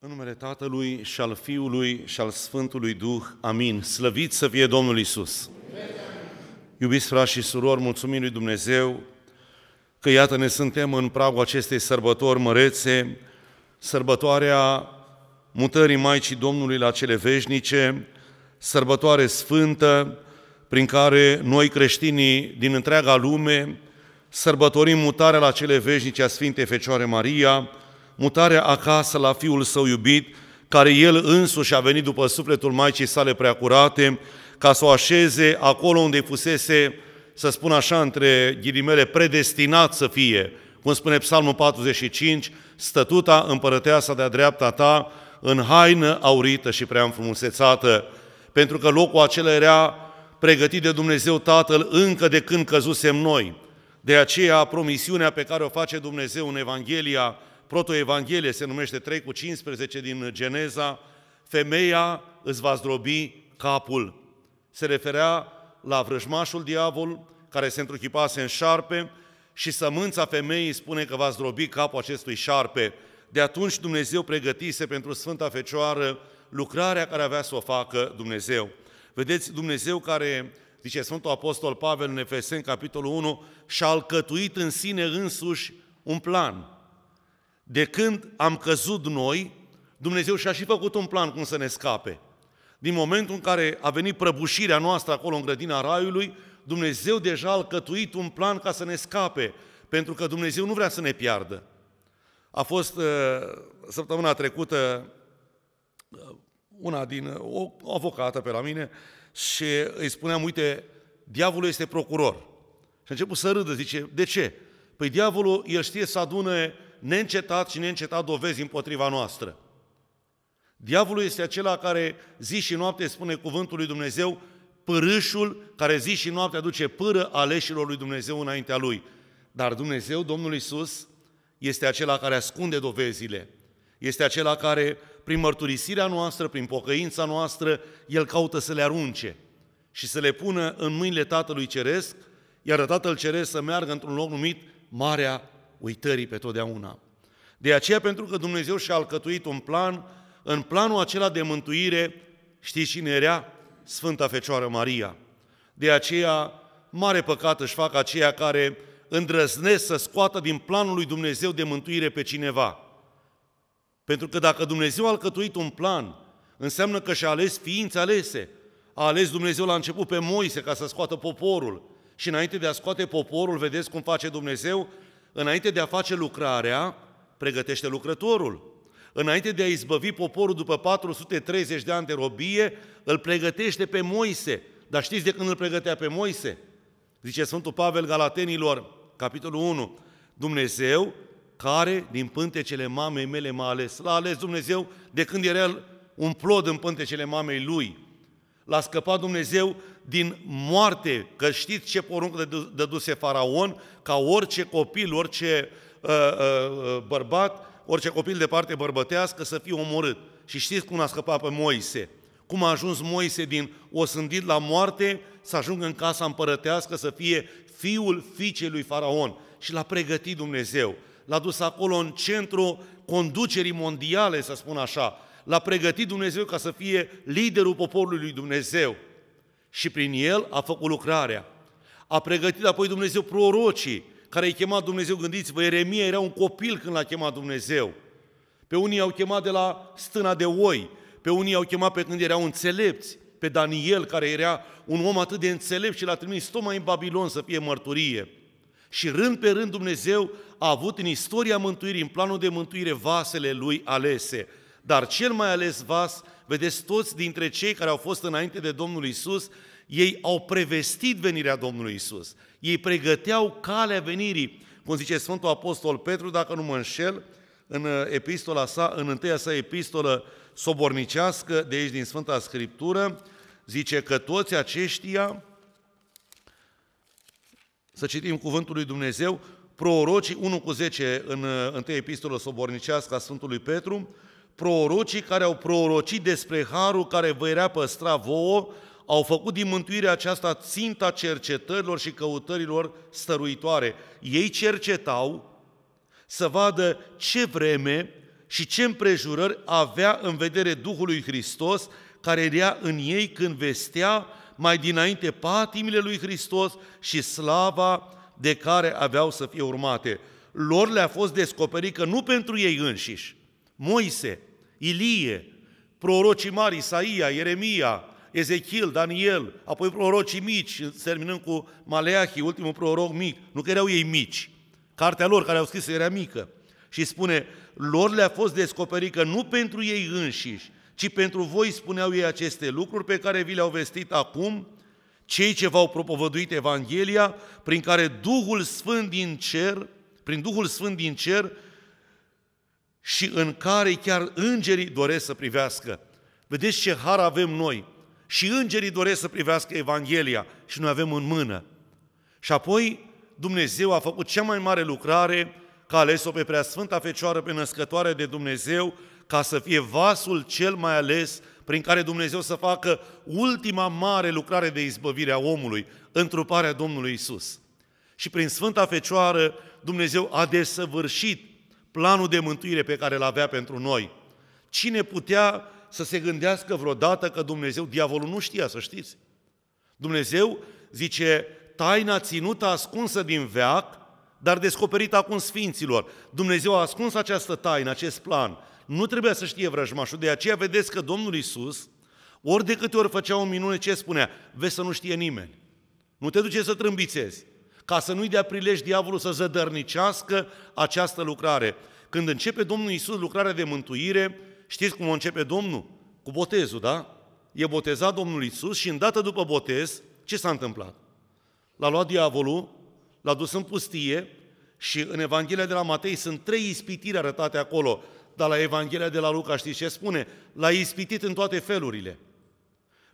În numele Tatălui și al Fiului și al Sfântului Duh, amin. Slăvit să fie Domnul Isus. Iubiți frați și surori, mulțumim lui Dumnezeu că iată ne suntem în pragul acestei sărbători mărețe, sărbătoarea mutării Maicii Domnului la cele veșnice, sărbătoare sfântă prin care noi creștinii din întreaga lume sărbătorim mutarea la cele veșnice a Sfintei Fecioare Maria, mutarea acasă la fiul său iubit, care el însuși a venit după sufletul Maicii sale preacurate, ca să o așeze acolo unde fusese, să spun așa, între ghilimele, predestinat să fie, cum spune Psalmul 45, stătuta împărăteasa de-a dreapta ta, în haină aurită și prea înfrumusețată, pentru că locul acela era pregătit de Dumnezeu Tatăl încă de când căzusem noi. De aceea, promisiunea pe care o face Dumnezeu în Evanghelia protoevanghelie, se numește 3 cu 15 din Geneza, femeia îți va zdrobi capul. Se referea la vrăjmașul diavol, care se întruchipase în șarpe și sămânța femeii spune că va zdrobi capul acestui șarpe. De atunci Dumnezeu pregătise pentru Sfânta Fecioară lucrarea care avea să o facă Dumnezeu. Vedeți, Dumnezeu care, zice Sfântul Apostol Pavel în Efesen, capitolul 1, și-a alcătuit în sine însuși un plan de când am căzut noi, Dumnezeu și-a și făcut un plan cum să ne scape. Din momentul în care a venit prăbușirea noastră acolo în grădina Raiului, Dumnezeu deja a alcătuit un plan ca să ne scape, pentru că Dumnezeu nu vrea să ne piardă. A fost uh, săptămâna trecută uh, una din, o, o avocată pe la mine și îi spuneam, uite, diavolul este procuror. Și a început să râdă, zice, de ce? Păi diavolul, el știe să adune neîncetat și neîncetat dovezi împotriva noastră. Diavolul este acela care zi și noapte spune cuvântul lui Dumnezeu, pârâșul care zi și noapte aduce pâră aleșilor lui Dumnezeu înaintea lui. Dar Dumnezeu, Domnul Isus, este acela care ascunde dovezile, este acela care, prin mărturisirea noastră, prin pocăința noastră, El caută să le arunce și să le pună în mâinile Tatălui Ceresc, iar Tatăl Ceresc să meargă într-un loc numit Marea uitării pe totdeauna. De aceea, pentru că Dumnezeu și-a alcătuit un plan, în planul acela de mântuire, știți cine era? Sfânta Fecioară Maria. De aceea, mare păcat își fac aceia care îndrăznesc să scoată din planul lui Dumnezeu de mântuire pe cineva. Pentru că dacă Dumnezeu a alcătuit un plan, înseamnă că și-a ales ființe alese. A ales Dumnezeu la început pe Moise ca să scoată poporul. Și înainte de a scoate poporul, vedeți cum face Dumnezeu? Înainte de a face lucrarea, pregătește lucrătorul. Înainte de a izbăvi poporul după 430 de ani de robie, îl pregătește pe Moise. Dar știți de când îl pregătea pe Moise? Zice Sfântul Pavel Galatenilor, capitolul 1, Dumnezeu care din pântecele mamei mele m-a ales. L-a ales Dumnezeu de când era el un plod în pântecele mamei lui. L-a scăpat Dumnezeu din moarte, că știți ce poruncă dăduse faraon, ca orice copil, orice uh, uh, uh, bărbat, orice copil de parte bărbătească să fie omorât. Și știți cum a scăpat pe Moise. Cum a ajuns Moise din osândit la moarte să ajungă în casa împărătească să fie fiul fiicei lui faraon. Și l-a pregătit Dumnezeu. L-a dus acolo în centru conducerii mondiale, să spun așa. L-a pregătit Dumnezeu ca să fie liderul poporului lui Dumnezeu și prin el a făcut lucrarea. A pregătit apoi Dumnezeu prorocii, care i-a chemat Dumnezeu, gândiți-vă, Ieremia era un copil când l-a chemat Dumnezeu. Pe unii au chemat de la stâna de oi, pe unii au chemat pe când erau înțelepți, pe Daniel, care era un om atât de înțelept și l-a trimis tocmai în Babilon să fie mărturie. Și rând pe rând Dumnezeu a avut în istoria mântuirii, în planul de mântuire, vasele lui alese. Dar cel mai ales vas Vedeți, toți dintre cei care au fost înainte de Domnul Isus, ei au prevestit venirea Domnului Isus. Ei pregăteau calea venirii. Cum zice Sfântul Apostol Petru, dacă nu mă înșel, în uh, epistola sa, în întâia sa epistolă sobornicească, de aici din Sfânta Scriptură, zice că toți aceștia, să citim cuvântul lui Dumnezeu, prorocii 1 cu 10 în uh, întâia epistolă sobornicească a Sfântului Petru, prorocii care au prorocit despre harul care vă era păstra vouă, au făcut din mântuirea aceasta ținta cercetărilor și căutărilor stăruitoare. Ei cercetau să vadă ce vreme și ce împrejurări avea în vedere Duhului Hristos care era în ei când vestea mai dinainte patimile lui Hristos și slava de care aveau să fie urmate. Lor le-a fost descoperit că nu pentru ei înșiși, Moise, Ilie, prorocii mari, Isaia, Ieremia, Ezechiel, Daniel, apoi prorocii mici, terminând cu Maleahi, ultimul proroc mic, nu că erau ei mici. Cartea lor care au scris era mică. Și spune, lor le-a fost descoperit că nu pentru ei înșiși, ci pentru voi spuneau ei aceste lucruri pe care vi le-au vestit acum, cei ce v-au propovăduit Evanghelia, prin care Duhul Sfânt din cer, prin Duhul Sfânt din cer, și în care chiar îngerii doresc să privească. Vedeți ce har avem noi. Și îngerii doresc să privească Evanghelia și noi avem în mână. Și apoi Dumnezeu a făcut cea mai mare lucrare că a ales-o pe Preasfânta Fecioară, pe născătoare de Dumnezeu, ca să fie vasul cel mai ales prin care Dumnezeu să facă ultima mare lucrare de izbăvire a omului, întruparea Domnului Isus. Și prin Sfânta Fecioară Dumnezeu a desăvârșit planul de mântuire pe care îl avea pentru noi. Cine putea să se gândească vreodată că Dumnezeu, diavolul nu știa, să știți. Dumnezeu zice, taina ținută ascunsă din veac, dar descoperită acum sfinților. Dumnezeu a ascuns această taină, acest plan. Nu trebuia să știe vrăjmașul, de aceea vedeți că Domnul Isus, ori de câte ori făcea o minune, ce spunea? Vezi să nu știe nimeni. Nu te duce să trâmbițezi ca să nu-i dea prilej diavolul să zădărnicească această lucrare. Când începe Domnul Isus lucrarea de mântuire, știți cum o începe Domnul? Cu botezul, da? E botezat Domnul Isus și îndată după botez, ce s-a întâmplat? L-a luat diavolul, l-a dus în pustie și în Evanghelia de la Matei sunt trei ispitiri arătate acolo, dar la Evanghelia de la Luca știți ce spune? L-a ispitit în toate felurile.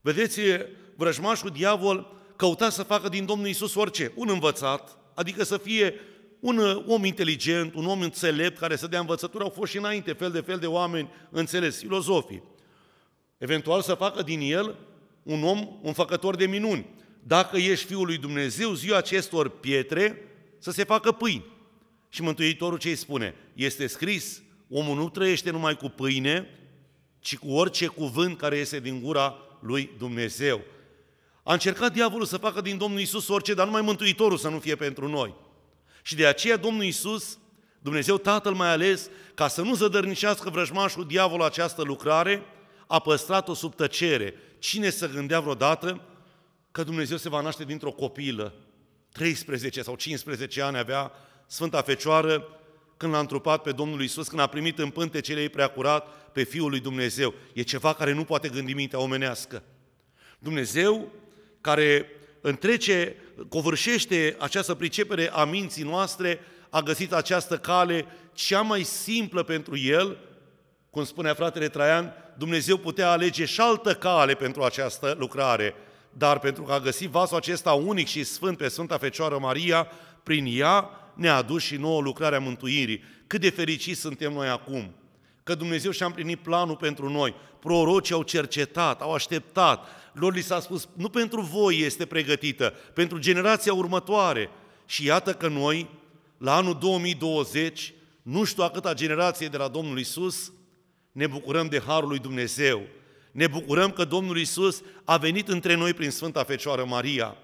Vedeți, vrăjmașul diavol căuta să facă din Domnul Isus orice, un învățat, adică să fie un uh, om inteligent, un om înțelept care să dea învățătură, au fost și înainte fel de fel de oameni înțeles, filozofii. Eventual să facă din el un om, un făcător de minuni. Dacă ești Fiul lui Dumnezeu, ziua acestor pietre să se facă pâini. Și Mântuitorul ce îi spune? Este scris, omul nu trăiește numai cu pâine, ci cu orice cuvânt care iese din gura lui Dumnezeu. A încercat diavolul să facă din Domnul Isus orice, dar numai Mântuitorul să nu fie pentru noi. Și de aceea Domnul Isus, Dumnezeu Tatăl mai ales, ca să nu zădărnicească vrăjmașul diavolul această lucrare, a păstrat-o sub tăcere. Cine să gândea vreodată că Dumnezeu se va naște dintr-o copilă? 13 sau 15 ani avea Sfânta Fecioară când l-a întrupat pe Domnul Isus, când a primit în pântecele ei preacurat pe Fiul lui Dumnezeu. E ceva care nu poate gândi mintea omenească. Dumnezeu care întrece, covârșește această pricepere a minții noastre, a găsit această cale cea mai simplă pentru el, cum spunea fratele Traian, Dumnezeu putea alege și altă cale pentru această lucrare, dar pentru că a găsit vasul acesta unic și sfânt pe Sfânta Fecioară Maria, prin ea ne-a adus și nouă lucrarea mântuirii. Cât de fericiți suntem noi acum! că Dumnezeu și-a împlinit planul pentru noi. Prorocii au cercetat, au așteptat. Lor li s-a spus, nu pentru voi este pregătită, pentru generația următoare. Și iată că noi, la anul 2020, nu știu a câta generație de la Domnul Isus, ne bucurăm de Harul lui Dumnezeu. Ne bucurăm că Domnul Isus a venit între noi prin Sfânta Fecioară Maria.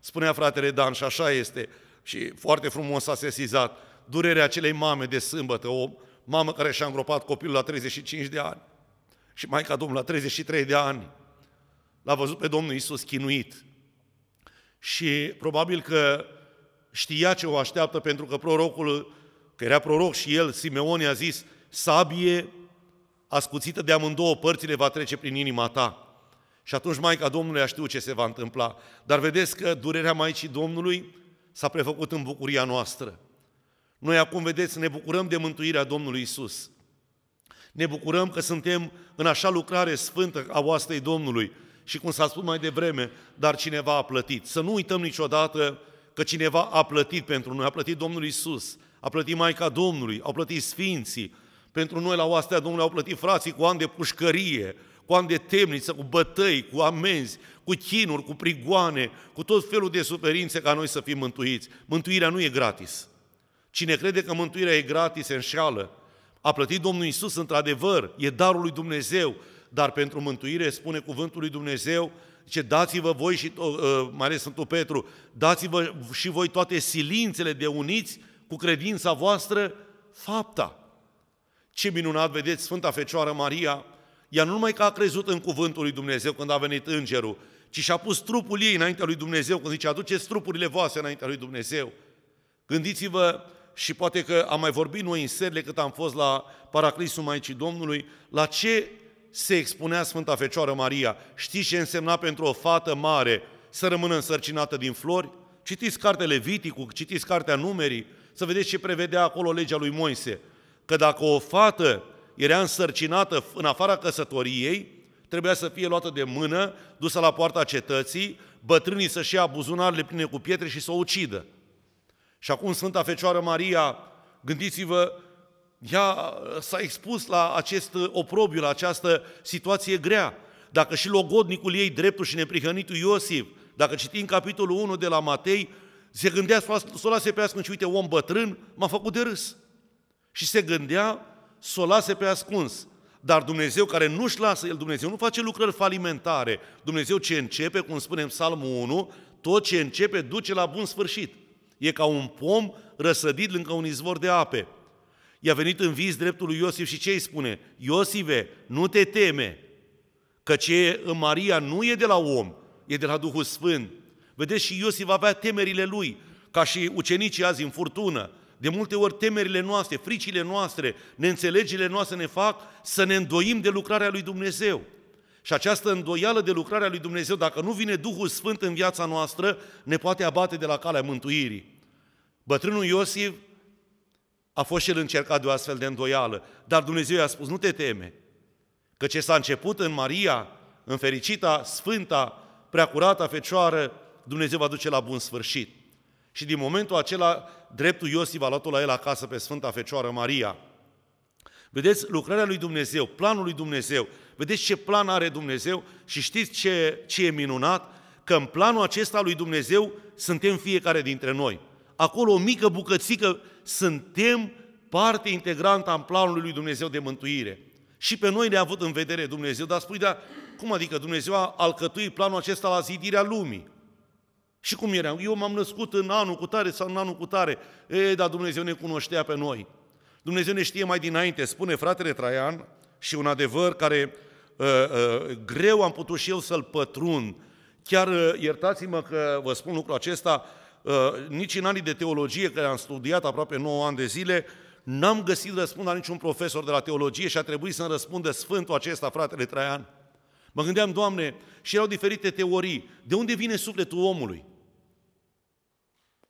Spunea fratele Dan și așa este și foarte frumos a sesizat durerea acelei mame de sâmbătă, o, mamă care și-a îngropat copilul la 35 de ani și Maica Domnului la 33 de ani l-a văzut pe Domnul Isus chinuit. Și probabil că știa ce o așteaptă pentru că prorocul, că era proroc și el, Simeon, i-a zis, sabie ascuțită de amândouă părțile va trece prin inima ta. Și atunci Maica Domnului a știut ce se va întâmpla. Dar vedeți că durerea Maicii Domnului s-a prefăcut în bucuria noastră. Noi acum, vedeți, ne bucurăm de mântuirea Domnului Isus. Ne bucurăm că suntem în așa lucrare sfântă a oastei Domnului și cum s-a spus mai devreme, dar cineva a plătit. Să nu uităm niciodată că cineva a plătit pentru noi, a plătit Domnul Isus, a plătit Maica Domnului, au plătit Sfinții, pentru noi la oastea Domnului au plătit frații cu ani de pușcărie, cu ani de temniță, cu bătăi, cu amenzi, cu chinuri, cu prigoane, cu tot felul de suferințe ca noi să fim mântuiți. Mântuirea nu e gratis. Cine crede că mântuirea e gratis, se înșeală. A plătit Domnul Isus, într-adevăr, e darul lui Dumnezeu, dar pentru mântuire, spune cuvântul lui Dumnezeu, ce dați-vă voi, și, ă, mai ales Sfântul Petru, dați-vă și voi toate silințele de uniți cu credința voastră fapta. Ce minunat, vedeți, Sfânta Fecioară Maria, ea nu numai că a crezut în cuvântul lui Dumnezeu când a venit îngerul, ci și-a pus trupul ei înaintea lui Dumnezeu, când zice, aduceți trupurile voastre înaintea lui Dumnezeu. Gândiți-vă și poate că am mai vorbit noi în serile cât am fost la Paraclisul Maicii Domnului, la ce se expunea Sfânta Fecioară Maria. Știți ce însemna pentru o fată mare să rămână însărcinată din flori? Citiți cartea Leviticu, citiți cartea Numerii, să vedeți ce prevedea acolo legea lui Moise. Că dacă o fată era însărcinată în afara căsătoriei, trebuia să fie luată de mână, dusă la poarta cetății, bătrânii să-și ia buzunarele pline cu pietre și să o ucidă. Și acum Sfânta Fecioară Maria, gândiți-vă, ea s-a expus la acest oprobiu, la această situație grea. Dacă și logodnicul ei, dreptul și neprihănitul Iosif, dacă citim capitolul 1 de la Matei, se gândea să o lase pe ascuns și uite, om bătrân m-a făcut de râs. Și se gândea să o lase pe ascuns. Dar Dumnezeu care nu-și lasă, El Dumnezeu nu face lucrări falimentare. Dumnezeu ce începe, cum spunem în Psalmul 1, tot ce începe duce la bun sfârșit. E ca un pom răsădit lângă un izvor de ape. I-a venit în vis dreptul lui Iosif și ce îi spune? Iosive, nu te teme, că ce e în Maria nu e de la om, e de la Duhul Sfânt. Vedeți, și Iosif avea temerile lui, ca și ucenicii azi în furtună. De multe ori temerile noastre, fricile noastre, neînțelegile noastre ne fac să ne îndoim de lucrarea lui Dumnezeu. Și această îndoială de lucrarea lui Dumnezeu, dacă nu vine Duhul Sfânt în viața noastră, ne poate abate de la calea mântuirii. Bătrânul Iosif a fost și el încercat de o astfel de îndoială, dar Dumnezeu i-a spus, nu te teme, că ce s-a început în Maria, în fericita, sfânta, preacurata fecioară, Dumnezeu va duce la bun sfârșit. Și din momentul acela, dreptul Iosif a luat-o la el acasă pe Sfânta Fecioară Maria. Vedeți lucrarea lui Dumnezeu, planul lui Dumnezeu, vedeți ce plan are Dumnezeu și știți ce, ce e minunat? Că în planul acesta lui Dumnezeu suntem fiecare dintre noi acolo o mică bucățică, suntem parte integrantă a planului lui Dumnezeu de mântuire. Și pe noi ne-a avut în vedere Dumnezeu, dar spui, dar cum adică Dumnezeu a alcătuit planul acesta la zidirea lumii? Și cum eram? Eu m-am născut în anul cu tare sau în anul cu tare. E, dar Dumnezeu ne cunoștea pe noi. Dumnezeu ne știe mai dinainte, spune fratele Traian, și un adevăr care uh, uh, greu am putut și eu să-l pătrund. Chiar, uh, iertați-mă că vă spun lucrul acesta, uh, Uh, nici în anii de teologie, care am studiat aproape 9 ani de zile, n-am găsit răspund la niciun profesor de la teologie și a trebuit să-mi răspundă Sfântul acesta, fratele Traian. Mă gândeam, Doamne, și erau diferite teorii. De unde vine sufletul omului?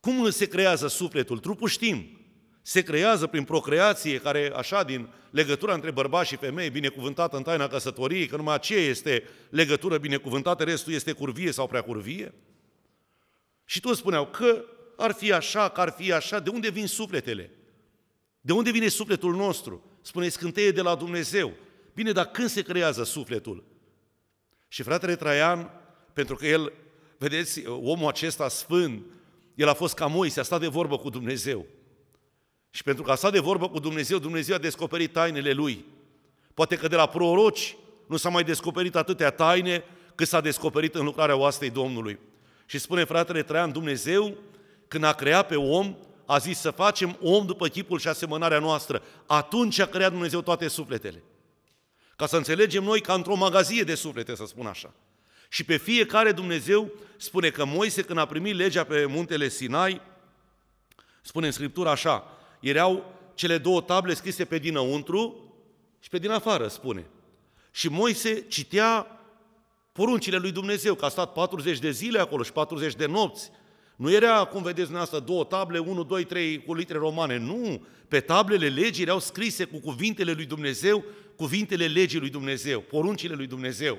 Cum se creează sufletul? Trupul știm. Se creează prin procreație, care așa din legătura între bărbați și femei, binecuvântată în taina căsătoriei, că numai aceea este legătură binecuvântată, restul este curvie sau prea curvie. Și toți spuneau că ar fi așa, că ar fi așa, de unde vin sufletele? De unde vine sufletul nostru? Spune scânteie de la Dumnezeu. Bine, dar când se creează sufletul? Și fratele Traian, pentru că el, vedeți, omul acesta sfânt, el a fost ca Moise, a stat de vorbă cu Dumnezeu. Și pentru că a stat de vorbă cu Dumnezeu, Dumnezeu a descoperit tainele lui. Poate că de la proroci nu s-a mai descoperit atâtea taine cât s-a descoperit în lucrarea oastei Domnului. Și spune fratele Traian, Dumnezeu, când a creat pe om, a zis să facem om după chipul și asemănarea noastră. Atunci a creat Dumnezeu toate sufletele. Ca să înțelegem noi ca într-o magazie de suflete, să spun așa. Și pe fiecare Dumnezeu spune că Moise, când a primit legea pe muntele Sinai, spune în Scriptură așa, erau cele două table scrise pe dinăuntru și pe din afară, spune. Și Moise citea poruncile lui Dumnezeu, că a stat 40 de zile acolo și 40 de nopți. Nu era, cum vedeți dumneavoastră, două table, 1, 2, 3 cu litere romane. Nu! Pe tablele legii erau scrise cu cuvintele lui Dumnezeu, cuvintele legii lui Dumnezeu, poruncile lui Dumnezeu.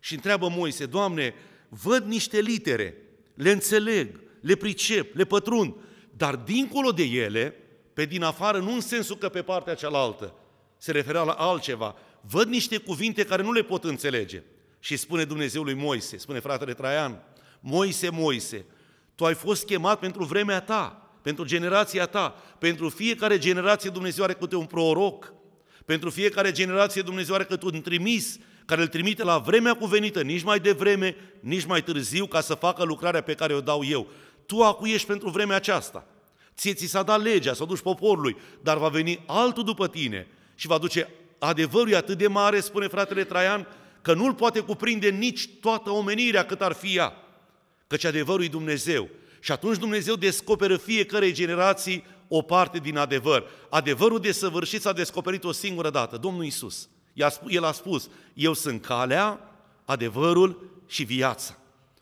Și întreabă Moise, Doamne, văd niște litere, le înțeleg, le pricep, le pătrund, dar dincolo de ele, pe din afară, nu în sensul că pe partea cealaltă, se referea la altceva, văd niște cuvinte care nu le pot înțelege și spune Dumnezeu lui Moise, spune fratele Traian, Moise, Moise, tu ai fost chemat pentru vremea ta, pentru generația ta, pentru fiecare generație Dumnezeu are câte un proroc, pentru fiecare generație Dumnezeu are câte un trimis, care îl trimite la vremea cuvenită, nici mai devreme, nici mai târziu, ca să facă lucrarea pe care o dau eu. Tu acu ești pentru vremea aceasta. Ție ți s-a dat legea, s-a duci poporului, dar va veni altul după tine și va duce adevărul atât de mare, spune fratele Traian, că nu-l poate cuprinde nici toată omenirea cât ar fi ea, căci adevărul e Dumnezeu. Și atunci Dumnezeu descoperă fiecare generații o parte din adevăr. Adevărul de săvârșit s-a descoperit o singură dată, Domnul Isus. El a spus, eu sunt calea, adevărul și viața.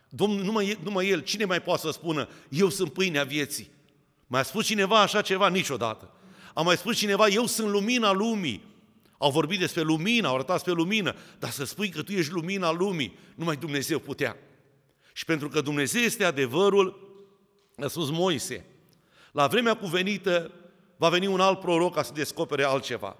Domnul, numai, numai El, cine mai poate să spună, eu sunt pâinea vieții? Mai a spus cineva așa ceva niciodată. A mai spus cineva, eu sunt lumina lumii. Au vorbit despre lumină, au arătat spre lumină, dar să spui că tu ești lumina lumii, numai Dumnezeu putea. Și pentru că Dumnezeu este adevărul, a spus Moise, la vremea cuvenită va veni un alt proroc ca să descopere altceva.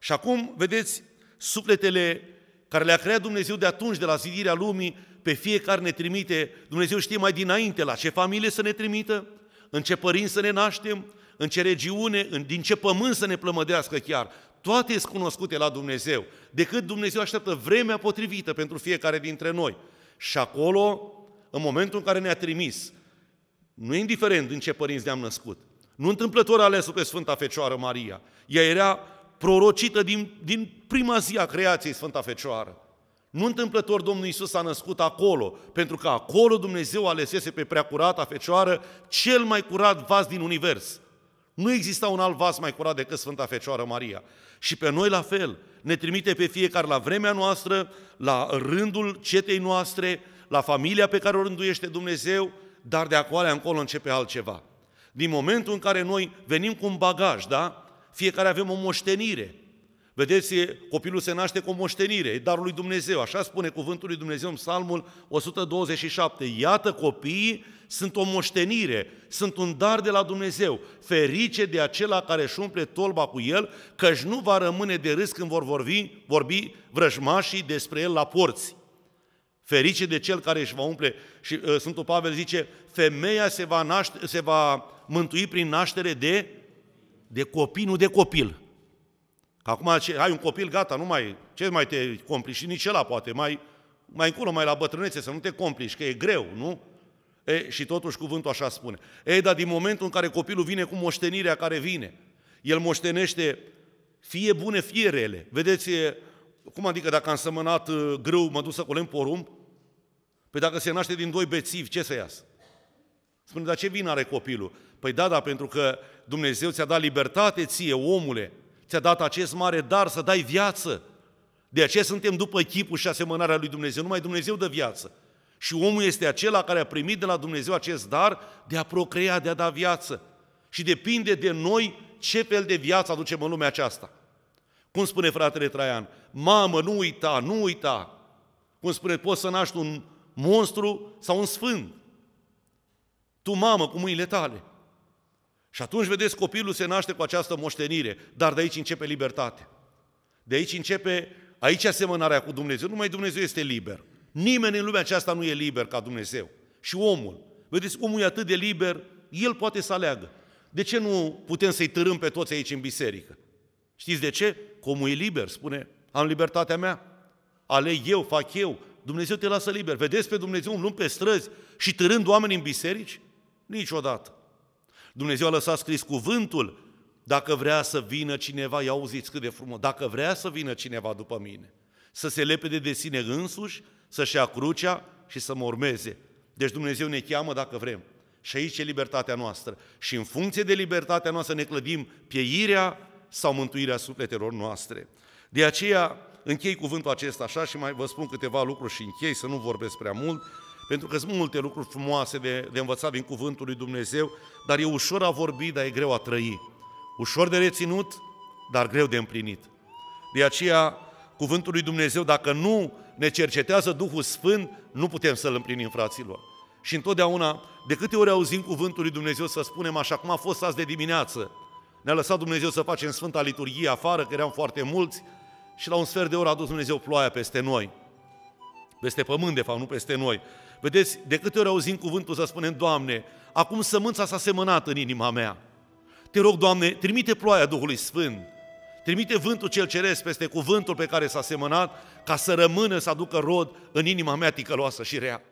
Și acum, vedeți, sufletele care le-a creat Dumnezeu de atunci, de la zidirea lumii, pe fiecare ne trimite, Dumnezeu știe mai dinainte la ce familie să ne trimită, în ce părinți să ne naștem, în ce regiune, în, din ce pământ să ne plămădească chiar. Toate sunt cunoscute la Dumnezeu, decât Dumnezeu așteaptă vremea potrivită pentru fiecare dintre noi. Și acolo, în momentul în care ne-a trimis, nu indiferent în ce părinți ne-am născut, nu întâmplător o pe Sfânta Fecioară Maria, ea era prorocită din, din prima zi a creației Sfânta Fecioară. Nu întâmplător Domnul Iisus s-a născut acolo, pentru că acolo Dumnezeu alesese pe curata Fecioară cel mai curat vas din univers – nu exista un alt vas mai curat decât Sfânta Fecioară Maria. Și pe noi la fel, ne trimite pe fiecare la vremea noastră, la rândul cetei noastre, la familia pe care o rânduiește Dumnezeu, dar de acolo încolo începe altceva. Din momentul în care noi venim cu un bagaj, da? Fiecare avem o moștenire, Vedeți, copilul se naște cu o moștenire, e darul lui Dumnezeu. Așa spune cuvântul lui Dumnezeu în Psalmul 127. Iată copiii sunt o moștenire, sunt un dar de la Dumnezeu. Ferice de acela care își umple tolba cu el, căci nu va rămâne de râs când vor vorbi, vorbi vrăjmașii despre el la porți. Ferice de cel care își va umple, și uh, Sfântul Pavel zice, femeia se va, naște, se va mântui prin naștere de, de copii, nu de copil. Că acum ai un copil, gata, nu mai, ce mai te complici? Și nici ăla poate, mai, mai încolo, mai la bătrânețe, să nu te complici, că e greu, nu? E, și totuși cuvântul așa spune. Ei, dar din momentul în care copilul vine cu moștenirea care vine, el moștenește fie bune, fie rele. Vedeți, cum adică dacă am sămănat grâu, mă duc să colem porumb? Păi dacă se naște din doi bețivi, ce să iasă? Spune, dar ce vină are copilul? Păi da, da, pentru că Dumnezeu ți-a dat libertate ție, omule, ți-a dat acest mare dar să dai viață. De aceea suntem după chipul și asemănarea lui Dumnezeu. Numai Dumnezeu dă viață. Și omul este acela care a primit de la Dumnezeu acest dar de a procrea, de a da viață. Și depinde de noi ce fel de viață aducem în lumea aceasta. Cum spune fratele Traian? Mamă, nu uita, nu uita. Cum spune, poți să naști un monstru sau un sfânt. Tu, mamă, cu mâinile tale. Și atunci, vedeți, copilul se naște cu această moștenire, dar de aici începe libertate. De aici începe, aici asemănarea cu Dumnezeu. Numai Dumnezeu este liber. Nimeni în lumea aceasta nu e liber ca Dumnezeu. Și omul. Vedeți, omul e atât de liber, el poate să aleagă. De ce nu putem să-i târâm pe toți aici în biserică? Știți de ce? Că omul e liber, spune, am libertatea mea, aleg eu, fac eu, Dumnezeu te lasă liber. Vedeți pe Dumnezeu umblând pe străzi și târând oameni în biserici? Niciodată. Dumnezeu a lăsat scris cuvântul, dacă vrea să vină cineva, ia auziți cât de frumos, dacă vrea să vină cineva după mine, să se lepede de sine însuși, să-și ia crucea și să mă urmeze. Deci Dumnezeu ne cheamă dacă vrem. Și aici e libertatea noastră. Și în funcție de libertatea noastră ne clădim pieirea sau mântuirea sufletelor noastre. De aceea închei cuvântul acesta așa și mai vă spun câteva lucruri și închei, să nu vorbesc prea mult. Pentru că sunt multe lucruri frumoase de, de învățat din Cuvântul lui Dumnezeu, dar e ușor a vorbi, dar e greu a trăi. Ușor de reținut, dar greu de împlinit. De aceea, Cuvântul lui Dumnezeu, dacă nu ne cercetează Duhul Sfânt, nu putem să-L împlinim, fraților. Și întotdeauna, de câte ori auzim Cuvântul lui Dumnezeu să spunem așa cum a fost azi de dimineață, ne-a lăsat Dumnezeu să facem Sfânta Liturghie afară, că eram foarte mulți, și la un sfert de oră a dus Dumnezeu ploaia peste noi. Peste pământ, de fapt, nu peste noi. Vedeți, de câte ori auzim cuvântul să spunem, Doamne, acum sămânța s-a semănat în inima mea. Te rog, Doamne, trimite ploaia Duhului Sfânt, trimite vântul cel ceresc peste cuvântul pe care s-a semănat, ca să rămână să aducă rod în inima mea ticăloasă și rea.